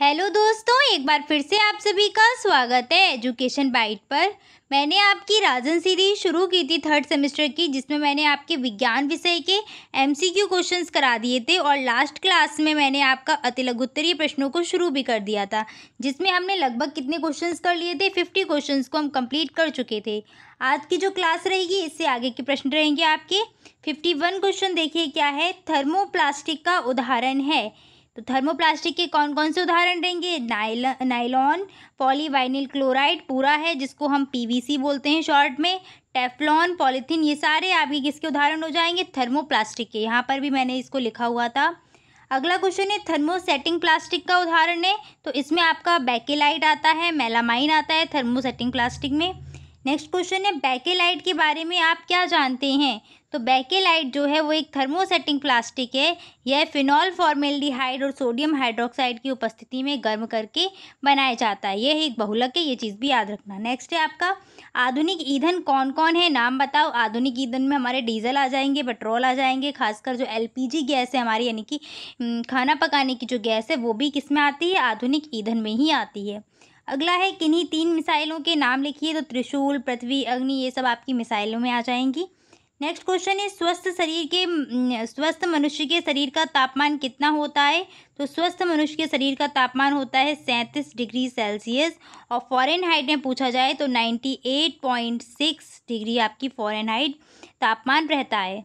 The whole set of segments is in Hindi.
हेलो दोस्तों एक बार फिर से आप सभी का स्वागत है एजुकेशन बाइट पर मैंने आपकी राजन सीरीज शुरू की थी थर्ड सेमेस्टर की जिसमें मैंने आपके विज्ञान विषय के एमसीक्यू क्वेश्चंस करा दिए थे और लास्ट क्लास में मैंने आपका अति लघुत्तरीय प्रश्नों को शुरू भी कर दिया था जिसमें हमने लगभग कितने क्वेश्चन कर लिए थे फिफ्टी क्वेश्चन को हम कम्प्लीट कर चुके थे आज की जो क्लास रहेगी इससे आगे के प्रश्न रहेंगे आपके फिफ्टी वन क्वेश्चन देखिए क्या है थर्मोप्लास्टिक का उदाहरण है तो थर्मोप्लास्टिक के कौन कौन से उदाहरण रहेंगे नाइल नाइलॉन पॉलीवाइनिल क्लोराइड पूरा है जिसको हम पीवीसी बोलते हैं शॉर्ट में टेफ्लॉन पॉलीथीन ये सारे आपके किसके उदाहरण हो जाएंगे थर्मोप्लास्टिक के यहाँ पर भी मैंने इसको लिखा हुआ था अगला क्वेश्चन है थर्मोसेटिंग प्लास्टिक का उदाहरण है तो इसमें आपका बैकेलाइट आता है मेलामाइन आता है थर्मोसेटिंग प्लास्टिक में नेक्स्ट क्वेश्चन है बैकेलाइट के बारे में आप क्या जानते हैं तो बैकेलाइट जो है वो एक थर्मोसेटिंग प्लास्टिक है यह फिनॉल फॉर्मेल्डिहाइड और सोडियम हाइड्रोक्साइड की उपस्थिति में गर्म करके बनाया जाता है यह एक बहुलक है ये चीज़ भी याद रखना नेक्स्ट है आपका आधुनिक ईंधन कौन कौन है नाम बताओ आधुनिक ईंधन में हमारे डीजल आ जाएंगे पेट्रोल आ जाएंगे खासकर जो एल गैस है हमारी यानी कि खाना पकाने की जो गैस है वो भी किस में आती है आधुनिक ईंधन में ही आती है अगला है किन्हीं तीन मिसाइलों के नाम लिखिए तो त्रिशूल पृथ्वी अग्नि ये सब आपकी मिसाइलों में आ जाएंगी नेक्स्ट क्वेश्चन है स्वस्थ शरीर के स्वस्थ मनुष्य के शरीर का तापमान कितना होता है तो स्वस्थ मनुष्य के शरीर का तापमान होता है सैंतीस डिग्री सेल्सियस और फॉरन हाइट में पूछा जाए तो ninety eight point six degree आपकी फॉरेन हाइट तापमान रहता है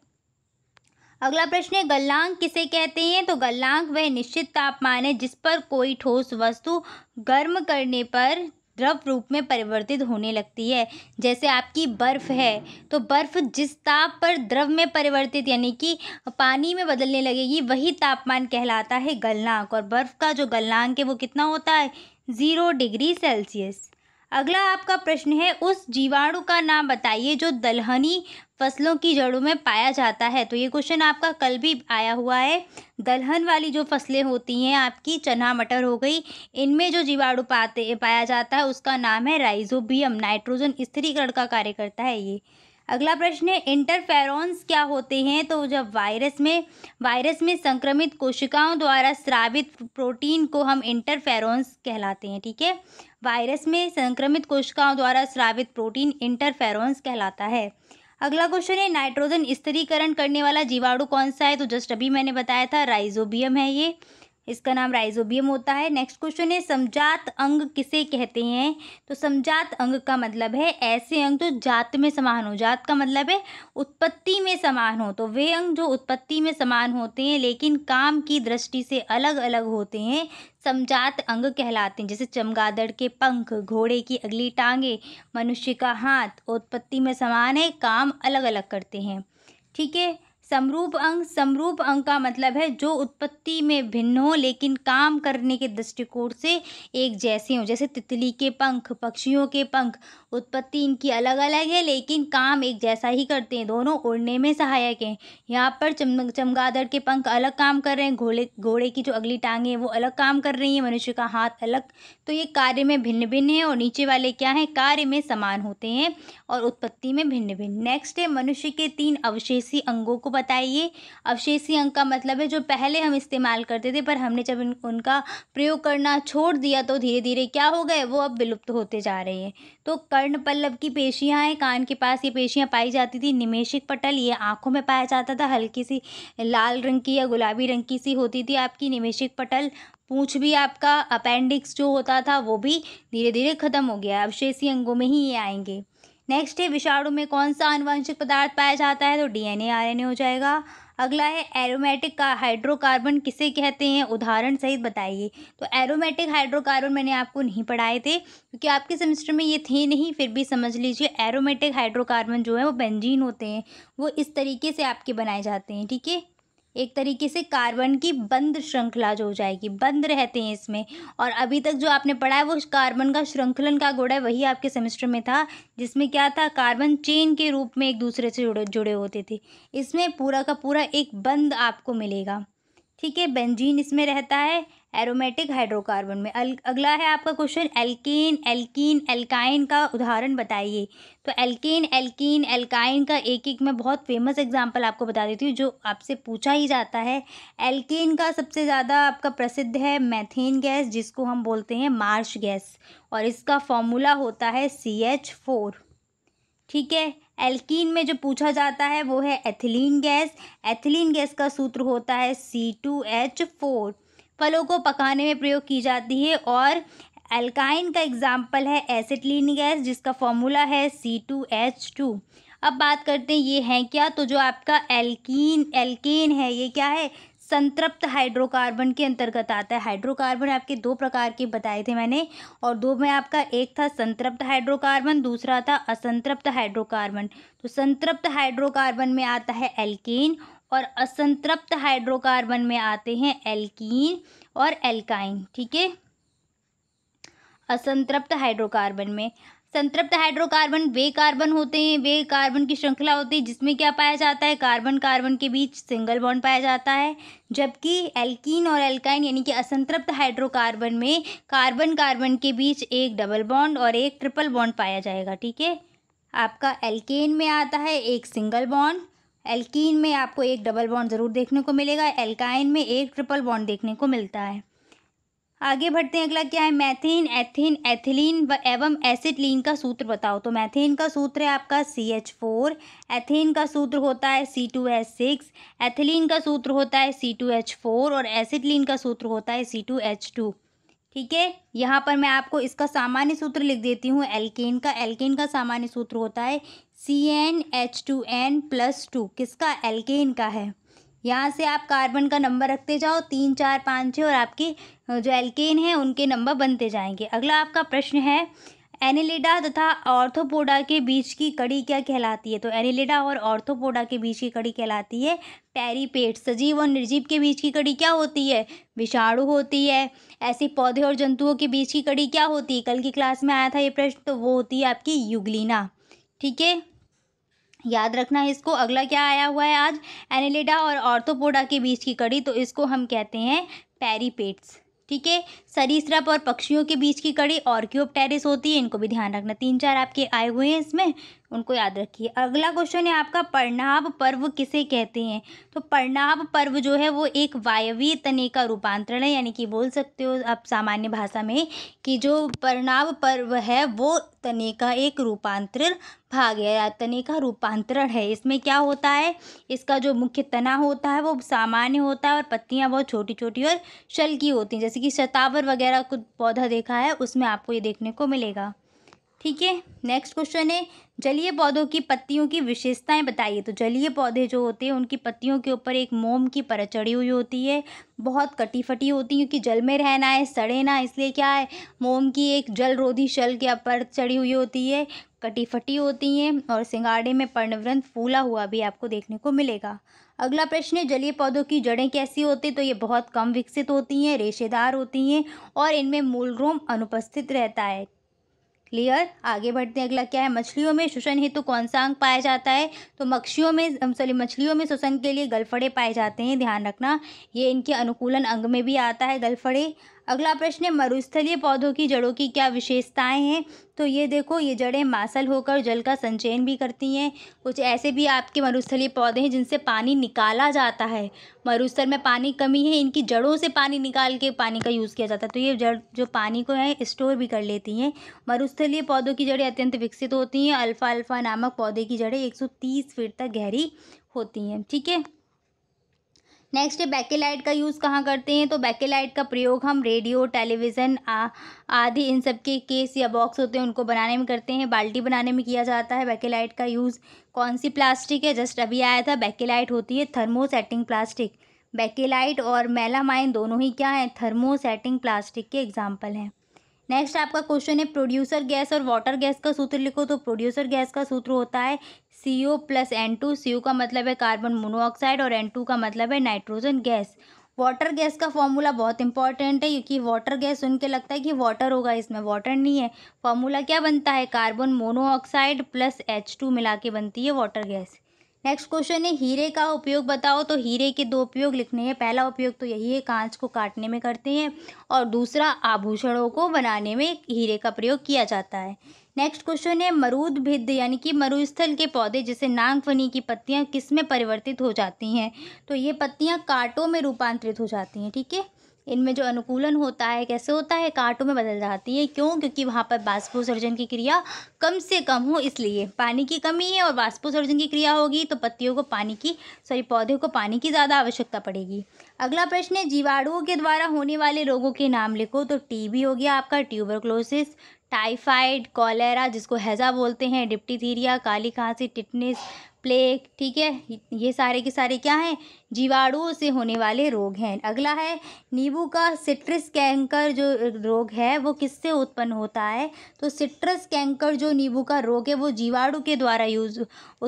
अगला प्रश्न है गलनांक किसे कहते हैं तो गलनांक वह निश्चित तापमान है जिस पर कोई ठोस वस्तु गर्म करने पर द्रव रूप में परिवर्तित होने लगती है जैसे आपकी बर्फ़ है तो बर्फ़ जिस ताप पर द्रव में परिवर्तित यानी कि पानी में बदलने लगेगी वही तापमान कहलाता है गलनांक और बर्फ़ का जो गलनांक है वो कितना होता है ज़ीरो डिग्री सेल्सियस अगला आपका प्रश्न है उस जीवाणु का नाम बताइए जो दलहनी फसलों की जड़ों में पाया जाता है तो ये क्वेश्चन आपका कल भी आया हुआ है दलहन वाली जो फसलें होती हैं आपकी चना मटर हो गई इनमें जो जीवाणु पाते पाया जाता है उसका नाम है राइजोबियम नाइट्रोजन स्थिरीकरण का कार्य करता है ये अगला प्रश्न है इंटरफेरॉन्स क्या होते हैं तो जब वायरस में वायरस में संक्रमित कोशिकाओं द्वारा स्रावित प्रोटीन को हम इंटरफेरॉन्स कहलाते हैं ठीक है वायरस में संक्रमित कोशिकाओं द्वारा स्रावित प्रोटीन इंटरफेरोन्स कहलाता है अगला क्वेश्चन है नाइट्रोजन स्थिरीकरण करने वाला जीवाणु कौन सा है तो जस्ट अभी मैंने बताया था राइजोबियम है ये इसका नाम राइजोबियम होता है नेक्स्ट क्वेश्चन है समझात अंग किसे कहते हैं तो समझात अंग का मतलब है ऐसे अंग जो जात में समान हो जात का मतलब है उत्पत्ति में समान हो तो वे अंग जो उत्पत्ति में समान होते हैं लेकिन काम की दृष्टि से अलग अलग होते हैं समझात अंग कहलाते हैं जैसे चमगादड़ के पंख घोड़े की अगली टांगे मनुष्य का हाथ उत्पत्ति में समान है काम अलग अलग करते हैं ठीक है समरूप अंग समरूप अंग का मतलब है जो उत्पत्ति में भिन्न हो लेकिन काम करने के दृष्टिकोण से एक जैसे हों जैसे तितली के पंख पक्षियों के पंख उत्पत्ति इनकी अलग अलग है लेकिन काम एक जैसा ही करते हैं दोनों उड़ने में सहायक हैं यहाँ पर चम चमगादड़ के पंख अलग काम कर रहे हैं घोड़े घोड़े की जो अगली टांगें हैं वो अलग काम कर रही हैं मनुष्य का हाथ अलग तो ये कार्य में भिन्न भिन्न है और नीचे वाले क्या हैं कार्य में समान होते हैं और उत्पत्ति में भिन्न भिन्न नेक्स्ट है मनुष्य के तीन अवशेषी अंगों को बताइए अवशेषी अंग का मतलब है जो पहले हम इस्तेमाल करते थे पर हमने जब उनका प्रयोग करना छोड़ दिया तो धीरे धीरे क्या हो गए वो अब विलुप्त होते जा रहे हैं तो कर्ण पल्लव की पेशियाँ हैं कान के पास ये पेशियाँ पाई जाती थी निमेशिक पटल ये आँखों में पाया जाता था हल्की सी लाल रंग की या गुलाबी रंग की सी होती थी आपकी निमेशिक पटल पूँछ भी आपका अपेंडिक्स जो होता था वो भी धीरे धीरे ख़त्म हो गया अवशेषी अंगों में ही ये आएंगे नेक्स्ट है विषाणु में कौन सा अनुवंशिक पदार्थ पाया जाता है तो डीएनए आरएनए हो जाएगा अगला है एरोमेटिक का हाइड्रोकार्बन किसे कहते हैं उदाहरण सहित बताइए तो एरोमेटिक हाइड्रोकार्बन मैंने आपको नहीं पढ़ाए थे क्योंकि आपके सेमेस्टर में ये थे नहीं फिर भी समझ लीजिए एरोमेटिक हाइड्रोकार्बन जो है वो बेंजीन होते हैं वो इस तरीके से आपके बनाए जाते हैं ठीक है एक तरीके से कार्बन की बंद श्रृंखला जो हो जाएगी बंद रहते हैं इसमें और अभी तक जो आपने पढ़ा है वो कार्बन का श्रृंखलन का गुण है वही आपके सेमेस्टर में था जिसमें क्या था कार्बन चेन के रूप में एक दूसरे से जुड़े जुड़े होते थे इसमें पूरा का पूरा एक बंद आपको मिलेगा ठीक है बेंजीन इसमें रहता है एरोमेटिक हाइड्रोकार्बन में अल, अगला है आपका क्वेश्चन एल्कीन एल्कीन एल्काइन का उदाहरण बताइए तो एल्कीन एल्कीन एल्काइन का एक एक मैं बहुत फेमस एग्जांपल आपको बता देती हूँ जो आपसे पूछा ही जाता है एल्कीन का सबसे ज़्यादा आपका प्रसिद्ध है मैथेन गैस जिसको हम बोलते हैं मार्श गैस और इसका फॉर्मूला होता है सी एच फोर ठीक है एल्कीन में जो पूछा जाता है वो है एथिलीन गैस एथिलीन गैस का सूत्र होता है सी टू एच फोर फलों को पकाने में प्रयोग की जाती है और एल्काइन का एग्जाम्पल है एसिटलिन गैस जिसका फॉर्मूला है सी टू एच टू अब बात करते हैं ये है क्या तो जो आपका एल्कीन एल्केन है ये क्या है संतृप्त हाइड्रोकार्बन के अंतर्गत आता है हाइड्रोकार्बन आपके दो प्रकार के बताए थे मैंने और दो में आपका एक था संतृप्त हाइड्रोकार्बन दूसरा था असंतृप्त हाइड्रोकार्बन तो संतृप्त हाइड्रोकार्बन में आता है एल्केन और असंतृप्त हाइड्रोकार्बन में आते हैं एल्कीन और एल्काइन ठीक है असंतृप्त हाइड्रोकार्बन में संतृप्त हाइड्रोकार्बन वे कार्बन होते हैं वे कार्बन की श्रृंखला होती है जिसमें क्या पाया जाता है कार्बन कार्बन के बीच सिंगल बॉन्ड पाया जाता है जबकि एल्कीन और एल्काइन यानी कि असंतृप्त हाइड्रोकार्बन में कार्बन कार्बन के बीच एक डबल बॉन्ड और एक ट्रिपल बॉन्ड पाया जाएगा ठीक है आपका एल्केन में आता है एक सिंगल बॉन्ड एल्कीन में आपको एक डबल बॉन्ड ज़रूर देखने को मिलेगा एल्काइन में एक ट्रिपल बॉन्ड देखने को मिलता है आगे बढ़ते हैं अगला क्या है मैथिन एथिन एथिलीन व एवं एसिडलीन का सूत्र बताओ तो मैथिन का सूत्र है आपका सी एच फोर एथिन का सूत्र होता है C two H six ethylene का सूत्र होता है सी टू एच फोर और एसिडलीन का सूत्र होता है सी टू एच टू ठीक है यहाँ पर मैं आपको इसका सामान्य सूत्र लिख देती हूँ एल्केन का एल्केन का सामान्य सूत्र होता है C N H two N plus two किसका एल्केन का है यहाँ से आप कार्बन का नंबर रखते जाओ तीन चार पाँच छः और आपकी जो एल्केन है उनके नंबर बनते जाएंगे अगला आपका प्रश्न है एनिलिडा तथा ऑर्थोपोडा के बीच की कड़ी क्या कहलाती है तो एनिलिडा और ऑर्थोपोडा के बीच की कड़ी कहलाती है पैरीपेट सजीव और निर्जीव के बीच की कड़ी क्या होती है विषाणु होती है ऐसे पौधे और जंतुओं के बीच की कड़ी क्या होती है कल की क्लास में आया था ये प्रश्न तो वो होती है आपकी युगलिना ठीक है याद रखना है इसको अगला क्या आया हुआ है आज एनिलिडा और ऑर्थोपोडा के बीच की कड़ी तो इसको हम कहते हैं पेरीपेट्स ठीक है सरीसृप और पक्षियों के बीच की कड़ी और क्यूब टेरिस होती है इनको भी ध्यान रखना तीन चार आपके आए हुए हैं इसमें उनको याद रखिए अगला क्वेश्चन है आपका परनाभ पर्व किसे कहते हैं तो परनाभ पर्व जो है वो एक वायवीय तने का रूपांतरण है यानी कि बोल सकते हो आप सामान्य भाषा में कि जो परनाभ पर्व है वो तने का एक रूपांतरण भाग है या तने का रूपांतरण है इसमें क्या होता है इसका जो मुख्य तना होता है वो सामान्य होता है और पत्तियाँ बहुत छोटी छोटी और शल की होती हैं जैसे कि शतावर फ्लावर वगैरह कुछ पौधा देखा है उसमें आपको ये देखने को मिलेगा ठीक है नेक्स्ट क्वेश्चन है जलीय पौधों की पत्तियों की विशेषताएं बताइए तो जलीय पौधे जो होते हैं उनकी पत्तियों के ऊपर एक मोम की परत चढ़ी हुई होती है बहुत कटी फटी होती है क्योंकि जल में रहना है सड़े ना इसलिए क्या है मोम की एक जल रोधी शल के ऊपर चढ़ी हुई होती है कटी फटी होती हैं और सिंगाड़े में पर्णव्रंत फूला हुआ भी आपको देखने को मिलेगा अगला प्रश्न है जलीय पौधों की जड़ें कैसी होती तो ये बहुत कम विकसित होती हैं रेशेदार होती हैं और इनमें मूल रोम अनुपस्थित रहता है क्लियर आगे बढ़ते हैं अगला क्या है मछलियों में शोषण हेतु तो कौन सा अंग पाया जाता है तो मक्षियों में सॉरी मछलियों में शोषण के लिए गलफड़े पाए जाते हैं ध्यान रखना ये इनके अनुकूलन अंग में भी आता है गलफड़े अगला प्रश्न है मरुस्थलीय पौधों की जड़ों की क्या विशेषताएं हैं तो ये देखो ये जड़ें मासल होकर जल का संचयन भी करती हैं कुछ ऐसे भी आपके मरुस्थलीय पौधे हैं जिनसे पानी निकाला जाता है मरुस्थल में पानी कमी है इनकी जड़ों से पानी निकाल के पानी का यूज़ किया जाता है तो ये जड़ जो पानी को है स्टोर भी कर लेती हैं मरुस्थलीय पौधों की जड़ें अत्यंत विकसित होती हैं अल्फ़ा अल्फ़ा नामक पौधे की जड़ें एक फीट तक गहरी होती हैं ठीक है नेक्स्ट है बैकेलाइट का यूज़ कहाँ करते हैं तो बैकेलाइट का प्रयोग हम रेडियो टेलीविज़न आदि इन सब के केस या बॉक्स होते हैं उनको बनाने में करते हैं बाल्टी बनाने में किया जाता है बैकेलाइट का यूज़ कौन सी प्लास्टिक है जस्ट अभी आया था बैकेलाइट होती है थर्मोसेटिंग प्लास्टिक बैकेलाइट और मेलामाइन दोनों ही क्या हैं थर्मोसेटिंग प्लास्टिक के एग्जाम्पल हैं नेक्स्ट आपका क्वेश्चन है प्रोड्यूसर गैस और वाटर गैस का सूत्र लिखो तो प्रोड्यूसर गैस का सूत्र होता है C O plus N two C O का मतलब है कार्बन मोनोऑक्साइड और एन टू का मतलब है नाइट्रोजन गैस वाटर गैस का फॉर्मूला बहुत इंपॉर्टेंट है क्योंकि वाटर गैस सुन के लगता है कि वाटर होगा इसमें वाटर नहीं है फॉर्मूला क्या बनता है carbon monoxide plus H two मिला के बनती है वाटर गैस नेक्स्ट क्वेश्चन है हीरे का उपयोग बताओ तो हीरे के दो उपयोग लिखने हैं पहला उपयोग तो यही है कांच को काटने में करते हैं और दूसरा आभूषणों को बनाने में हीरे का प्रयोग किया जाता है नेक्स्ट क्वेश्चन है मरूद भिद्ध यानी कि मरुस्थल के पौधे जैसे नागफनी की पत्तियाँ किस में परिवर्तित हो जाती हैं तो ये पत्तियाँ कांटों में रूपांतरित हो जाती हैं ठीक है इनमें जो अनुकूलन होता है कैसे होता है कांटों में बदल जाती है क्यों क्योंकि वहाँ पर बाष्पोसर्जन की क्रिया कम से कम हो इसलिए पानी की कमी है और बाष्पोसर्जन की क्रिया होगी तो पत्तियों को पानी की सॉरी पौधे को पानी की ज़्यादा आवश्यकता पड़ेगी अगला प्रश्न है जीवाणुओं के द्वारा होने वाले रोगों के नाम लिखो तो टी हो गया आपका ट्यूबरक्लोसिस टाइफाइड कॉलेरा जिसको हैज़ा बोलते हैं डिप्टीथीरिया काली खांसी टिटनेस प्लेग ठीक है ये सारे के सारे क्या हैं जीवाणुओं से होने वाले रोग हैं अगला है नींबू का सिट्रस कैंकर जो रोग है वो किससे उत्पन्न होता है तो सिट्रस कैंकर जो नींबू का रोग है वो जीवाणु के द्वारा यूज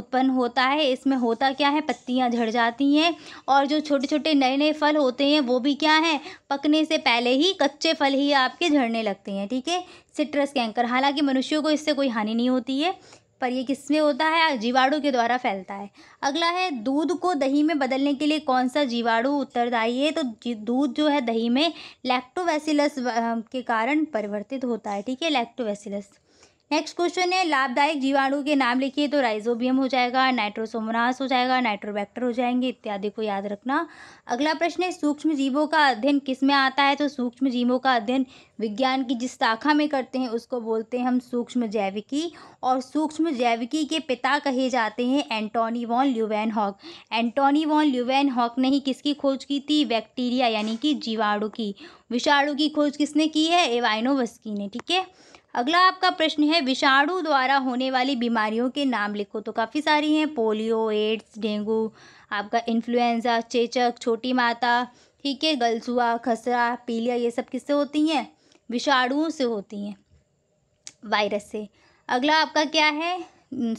उत्पन्न होता है इसमें होता क्या है पत्तियाँ झड़ जाती हैं और जो छोटे छोटे नए नए फल होते हैं वो भी क्या हैं पकने से पहले ही कच्चे फल ही आपके झड़ने लगते हैं ठीक है सिट्रस कैंकर हालांकि मनुष्यों को इससे कोई हानि नहीं होती है पर यह किस में होता है जीवाणु के द्वारा फैलता है अगला है दूध को दही में बदलने के लिए कौन सा जीवाणु उत्तरदायी है तो दूध जो है दही में लैक्टोवैसिलस के कारण परिवर्तित होता है ठीक है लैक्टोवैसिलस नेक्स्ट क्वेश्चन है लाभदायक जीवाणु के नाम लिखिए तो राइजोबियम हो जाएगा नाइट्रोसोमनास हो जाएगा नाइट्रोबैक्टर हो जाएंगे इत्यादि को याद रखना अगला प्रश्न है सूक्ष्म जीवों का अध्ययन किस में आता है तो सूक्ष्म जीवों का अध्ययन विज्ञान की जिस शाखा में करते हैं उसको बोलते हैं हम सूक्ष्म जैविकी और सूक्ष्म जैविकी के पिता कहे जाते हैं Antonie van Leeuwenhoek Antonie van Leeuwenhoek ने ही किसकी खोज की थी बैक्टीरिया यानी कि जीवाणु की विषाणु की खोज किसने की है एवाइनोवस्की ने ठीक है अगला आपका प्रश्न है विषाणु द्वारा होने वाली बीमारियों के नाम लिखो तो काफ़ी सारी हैं पोलियो एड्स डेंगू आपका इन्फ्लुएंजा चेचक छोटी माता ठीक है गलसुआ खसरा पीलिया ये सब किससे होती हैं विषाणुओं से होती हैं वायरस से अगला आपका क्या है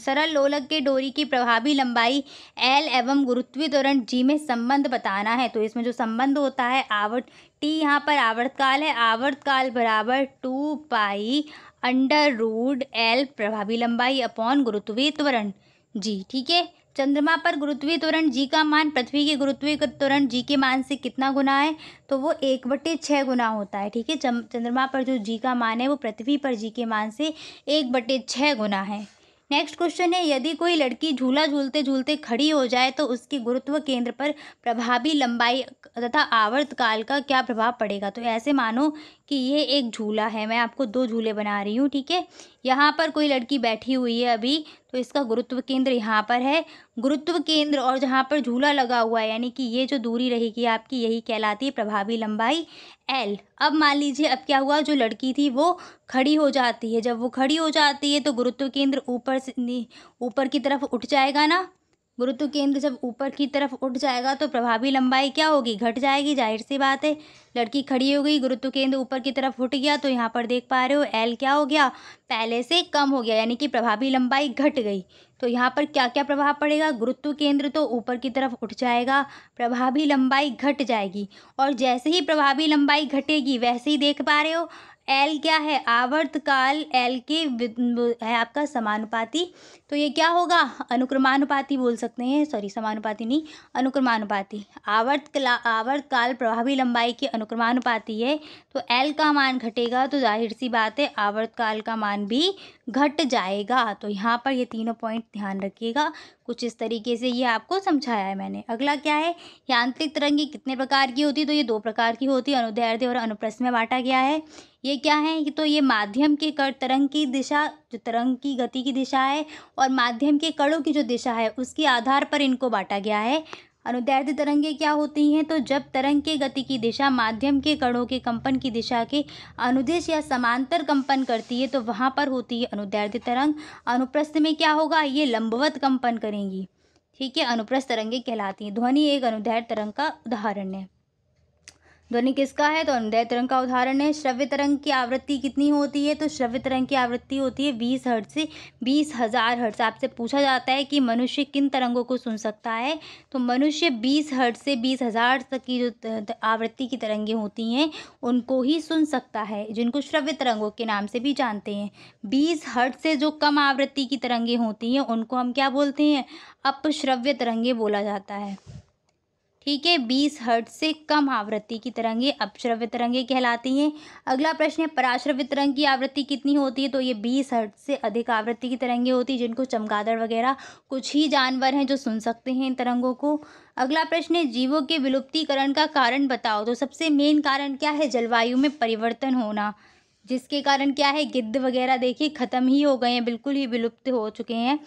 सरल लोलक के डोरी की प्रभावी लंबाई एल एवं गुरुत्वीय त्वरण जी में संबंध बताना है तो इसमें जो संबंध होता है आवर्त टी यहाँ पर आवर्तकाल है आवर्तकाल बराबर two pi under root L प्रभावी लंबाई अपॉन गुरुत्वीय त्वरण जी ठीक है चंद्रमा पर गुरुत्वीय त्वरण जी का मान पृथ्वी के गुरुत्वीय त्वरण जी के मान से कितना गुना है तो वो एक बटे छः गुना होता है ठीक है चंद्रमा पर जो जी का मान है वो पृथ्वी पर जी के मान से एक बटे छः गुना है नेक्स्ट क्वेश्चन है यदि कोई लड़की झूला झूलते झूलते खड़ी हो जाए तो उसकी गुरुत्व केंद्र पर प्रभावी लंबाई तथा आवर्त काल का क्या प्रभाव पड़ेगा तो ऐसे मानो कि ये एक झूला है मैं आपको दो झूले बना रही हूँ ठीक है यहाँ पर कोई लड़की बैठी हुई है अभी तो इसका गुरुत्व केंद्र यहाँ पर है गुरुत्व केंद्र और जहाँ पर झूला लगा हुआ है यानी कि ये जो दूरी रहेगी आपकी यही कहलाती है प्रभावी लंबाई एल अब मान लीजिए अब क्या हुआ जो लड़की थी वो खड़ी हो जाती है जब वो खड़ी हो जाती है तो गुरुत्व केंद्र ऊपर से ऊपर की तरफ उठ जाएगा ना गुरुत्व केंद्र जब ऊपर की तरफ उठ जाएगा तो प्रभावी लंबाई क्या होगी घट जाएगी जाहिर सी बात है लड़की खड़ी हो गई गुरुत्व केंद्र ऊपर की तरफ उठ गया तो यहाँ पर देख पा रहे हो एल क्या हो गया पहले से कम हो गया यानी कि प्रभावी लंबाई घट गई तो यहाँ पर क्या क्या प्रभाव पड़ेगा गुरुत्व केंद्र तो ऊपर की तरफ उठ जाएगा प्रभावी लंबाई घट जाएगी और जैसे ही प्रभावी लंबाई घटेगी वैसे ही देख पा रहे हो एल क्या है आवर्त काल एल के है आपका समानुपाती तो ये क्या होगा अनुक्रमानुपाती बोल सकते हैं सॉरी समानुपाती नहीं अनुक्रमानुपाती आवर्त कला आवर्त काल प्रभावी लंबाई के अनुक्रमानुपाती है तो एल का मान घटेगा तो जाहिर सी बात है आवर्त काल का मान भी घट जाएगा तो यहाँ पर ये तीनों पॉइंट ध्यान रखिएगा कुछ इस तरीके से ये आपको समझाया है मैंने अगला क्या है यांत्रिक तरंगी कितने प्रकार की होती है तो ये दो प्रकार की होती है अनुदैर्ध्य और अनुप्रस्थ में बांटा गया है ये क्या है कि तो ये माध्यम के कण तरंग की दिशा जो तरंग की गति की दिशा है और माध्यम के कणों की जो दिशा है उसके आधार पर इनको बांटा गया है अनुदैर्ध्य तरंगें क्या होती हैं तो जब तरंग के गति की दिशा माध्यम के कणों के कंपन की दिशा के अनुदेश या समांतर कंपन करती है तो वहाँ पर होती है अनुदैर्ध्य तरंग अनुप्रस्थ में क्या होगा ये लंबवत कंपन करेंगी ठीक है अनुप्रस्थ तरंगें कहलाती हैं ध्वनि एक अनुदैर्ध्य तरंग का उदाहरण है ध्वनि किसका है तो अनुदय तरंग का उदाहरण है श्रव्य तरंग की आवृत्ति कितनी होती है तो श्रव्य तरंग की आवृत्ति होती है बीस हर्ट से बीस हज़ार हर्ट आपसे पूछा जाता है कि मनुष्य किन तरंगों को सुन सकता है तो मनुष्य बीस हर्ट से बीस हज़ार तक की जो आवृत्ति की तरंगें होती हैं उनको ही सुन सकता है जिनको श्रव्य तरंगों के नाम से भी जानते हैं बीस हर्ट से जो कम आवृत्ति की तरंगें होती हैं उनको हम क्या बोलते हैं अपश्रव्य तरंगे बोला जाता है ठीक है बीस हर्ट से कम आवृत्ति की तरंगे अपश्रव्य तरंगे कहलाती हैं अगला प्रश्न है पराश्रव्य तरंग की आवृत्ति कितनी होती है तो ये बीस हर्ट से अधिक आवृत्ति की तरंगे होती है जिनको चमगादड़ वगैरह कुछ ही जानवर हैं जो सुन सकते हैं इन तरंगों को अगला प्रश्न है जीवों के विलुप्तीकरण का कारण बताओ तो सबसे मेन कारण क्या है जलवायु में परिवर्तन होना जिसके कारण क्या है गिद्ध वगैरह देखिए ख़त्म ही हो गए हैं बिल्कुल ही विलुप्त हो चुके हैं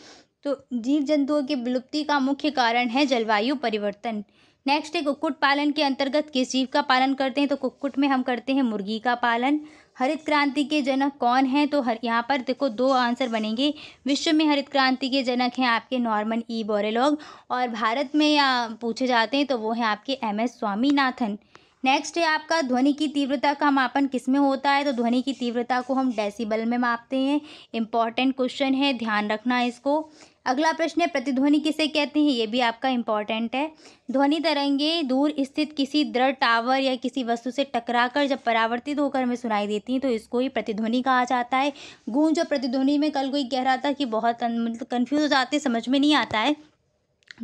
तो जीव जंतुओं की विलुप्ति का मुख्य कारण है जलवायु परिवर्तन नेक्स्ट है कुक्कुट पालन के अंतर्गत किस जीव का पालन करते हैं तो कुक्कुट में हम करते हैं मुर्गी का पालन हरित क्रांति के जनक कौन हैं तो हर यहाँ पर देखो दो आंसर बनेंगे विश्व में हरित क्रांति के जनक हैं आपके नॉर्मन ई बोरेलॉग और भारत में या पूछे जाते हैं तो वो हैं आपके एम एस स्वामीनाथन नेक्स्ट है आपका ध्वनि की तीव्रता का मापन किस में होता है तो ध्वनि की तीव्रता को हम डेसिबल में मापते हैं इंपॉर्टेंट क्वेश्चन है ध्यान रखना इसको अगला प्रश्न है प्रतिध्वनि किसे कहते हैं ये भी आपका इंपॉर्टेंट है ध्वनि तरंगे दूर स्थित किसी दृढ़ टावर या किसी वस्तु से टकराकर जब परावर्तित होकर हमें सुनाई देती हैं तो इसको ही प्रतिध्वनि कहा जाता है गूंज और प्रतिध्वनि में कल कोई कह रहा था कि बहुत मतलब कन्फ्यूज आते समझ में नहीं आता है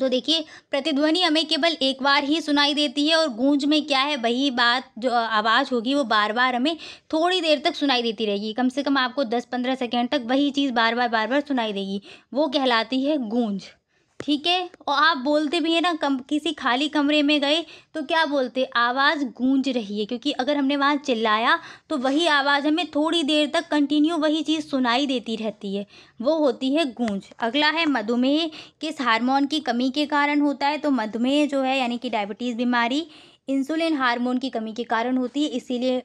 तो देखिए प्रतिध्वनि हमें केवल एक बार ही सुनाई देती है और गूंज में क्या है वही बात जो आवाज़ होगी वो बार बार हमें थोड़ी देर तक सुनाई देती रहेगी कम से कम आपको दस पंद्रह सेकेंड तक वही चीज़ बार बार बार बार सुनाई देगी वो कहलाती है गूंज ठीक है और आप बोलते भी हैं ना कम किसी खाली कमरे में गए तो क्या बोलते आवाज़ गूंज रही है क्योंकि अगर हमने वहाँ चिल्लाया तो वही आवाज़ हमें थोड़ी देर तक कंटिन्यू वही चीज़ सुनाई देती रहती है वो होती है गूंज अगला है मधुमेह किस हार्मोन की कमी के कारण होता है तो मधुमेह जो है यानी कि डायबिटीज़ बीमारी इंसुलिन हार्मोन की कमी के कारण होती है इसीलिए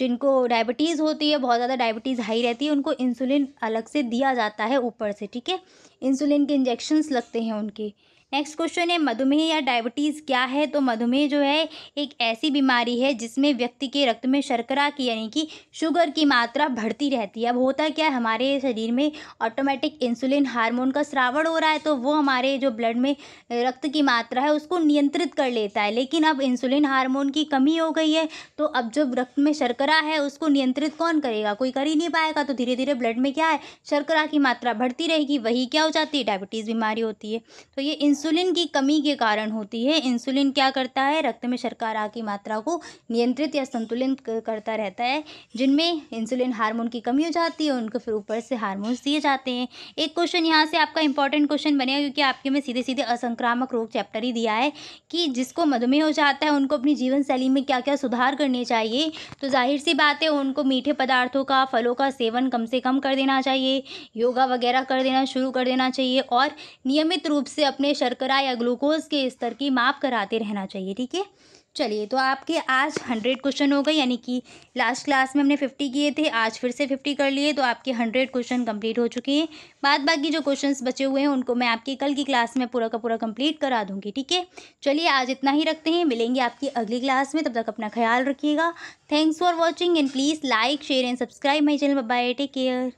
जिनको डायबिटीज़ होती है बहुत ज़्यादा डायबिटीज़ हाई रहती है उनको इंसुलिन अलग से दिया जाता है ऊपर से ठीक है इंसुलिन के इंजेक्शन्स लगते हैं उनके नेक्स्ट क्वेश्चन है मधुमेह या डायबिटीज़ क्या है तो मधुमेह जो है एक ऐसी बीमारी है जिसमें व्यक्ति के रक्त में शर्करा की यानी कि शुगर की मात्रा बढ़ती रहती है अब होता क्या है हमारे शरीर में ऑटोमेटिक इंसुलिन हार्मोन का श्रावण हो रहा है तो वो हमारे जो ब्लड में रक्त की मात्रा है उसको नियंत्रित कर लेता है लेकिन अब इंसुलिन हारमोन की कमी हो गई है तो अब जो रक्त में शर्करा है उसको नियंत्रित कौन करेगा कोई कर ही नहीं पाएगा तो धीरे धीरे ब्लड में क्या है शर्करा की मात्रा बढ़ती रहेगी वही क्या हो जाती है डायबिटीज़ बीमारी होती है तो ये इंसुलिन की कमी के कारण होती है इंसुलिन क्या करता है रक्त में शर्करा की मात्रा को नियंत्रित या संतुलित करता रहता है जिनमें इंसुलिन हार्मोन की कमी हो जाती है उनको फिर ऊपर से हार्मोन्स दिए जाते हैं एक क्वेश्चन यहाँ से आपका इंपॉर्टेंट क्वेश्चन बनेगा क्योंकि आपके में सीधे सीधे असंक्रामक रोग चैप्टर ही दिया है कि जिसको मधुमेह हो जाता है उनको अपनी जीवन शैली में क्या क्या सुधार करने चाहिए तो जाहिर सी बात है उनको मीठे पदार्थों का फलों का सेवन कम से कम कर देना चाहिए योगा वगैरह कर देना शुरू कर देना चाहिए और नियमित रूप से अपने शर्करा या ग्लूकोज़ के स्तर की माप कराते रहना चाहिए ठीक है चलिए तो आपके आज हंड्रेड क्वेश्चन हो गए यानी कि लास्ट क्लास में हमने फिफ्टी किए थे आज फिर से फिफ्टी कर लिए तो आपके हंड्रेड क्वेश्चन कंप्लीट हो चुके हैं बाद बाकी जो क्वेश्चंस बचे हुए हैं उनको मैं आपकी कल की क्लास में पूरा का पूरा कंप्लीट करा दूंगी ठीक है चलिए आज इतना ही रखते हैं मिलेंगे आपकी अगली क्लास में तब तक अपना ख्याल रखिएगा thanks for watching and please like share and subscribe my channel bye take care